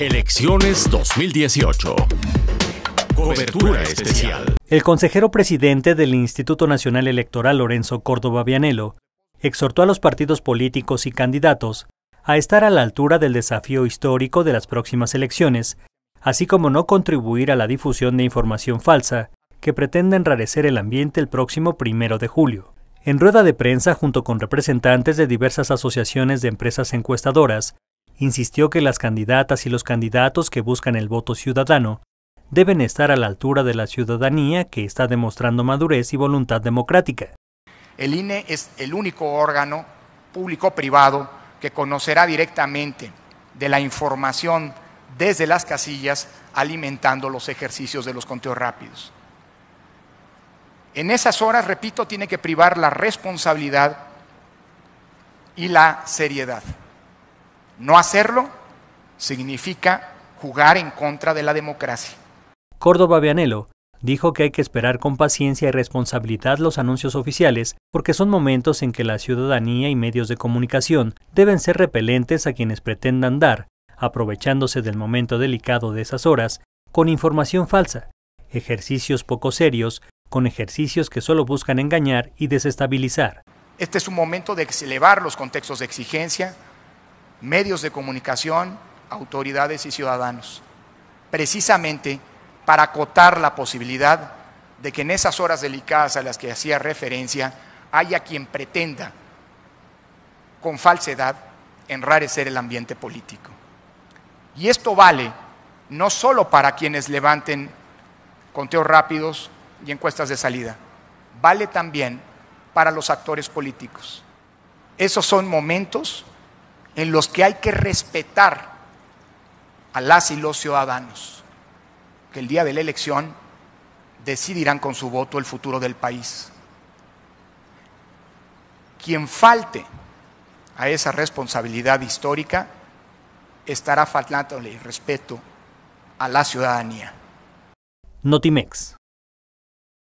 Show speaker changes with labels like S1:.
S1: Elecciones 2018. Cobertura especial. El consejero presidente del Instituto Nacional Electoral, Lorenzo Córdoba Vianelo, exhortó a los partidos políticos y candidatos a estar a la altura del desafío histórico de las próximas elecciones, así como no contribuir a la difusión de información falsa que pretende enrarecer el ambiente el próximo primero de julio. En rueda de prensa, junto con representantes de diversas asociaciones de empresas encuestadoras, insistió que las candidatas y los candidatos que buscan el voto ciudadano deben estar a la altura de la ciudadanía que está demostrando madurez y voluntad democrática.
S2: El INE es el único órgano público-privado que conocerá directamente de la información desde las casillas alimentando los ejercicios de los conteos rápidos. En esas horas, repito, tiene que privar la responsabilidad y la seriedad. No hacerlo significa jugar en contra de la democracia.
S1: Córdoba Vianelo dijo que hay que esperar con paciencia y responsabilidad los anuncios oficiales, porque son momentos en que la ciudadanía y medios de comunicación deben ser repelentes a quienes pretendan dar, aprovechándose del momento delicado de esas horas, con información falsa, ejercicios poco serios, con ejercicios que solo buscan engañar y desestabilizar.
S2: Este es un momento de elevar los contextos de exigencia, medios de comunicación, autoridades y ciudadanos, precisamente para acotar la posibilidad de que en esas horas delicadas a las que hacía referencia haya quien pretenda con falsedad enrarecer el ambiente político. Y esto vale no solo para quienes levanten conteos rápidos y encuestas de salida, vale también para los actores políticos. Esos son momentos en los que hay que respetar a las y los ciudadanos, que el día de la elección decidirán con su voto el futuro del país. Quien falte a esa responsabilidad histórica estará faltándole respeto a la ciudadanía.
S1: Notimex.